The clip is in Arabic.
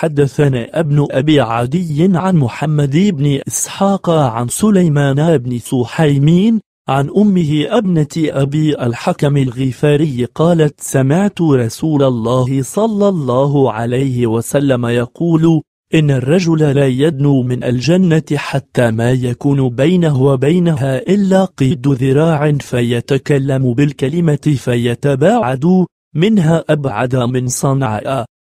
حدثنا ابن أبي عدي عن محمد بن إسحاق عن سليمان بن سحيمين عن أمه ابنة أبي الحكم الغفاري قالت سمعت رسول الله صلى الله عليه وسلم يقول إن الرجل لا يدنو من الجنة حتى ما يكون بينه وبينها إلا قيد ذراع فيتكلم بالكلمة فيتباعد منها أبعد من صنعاء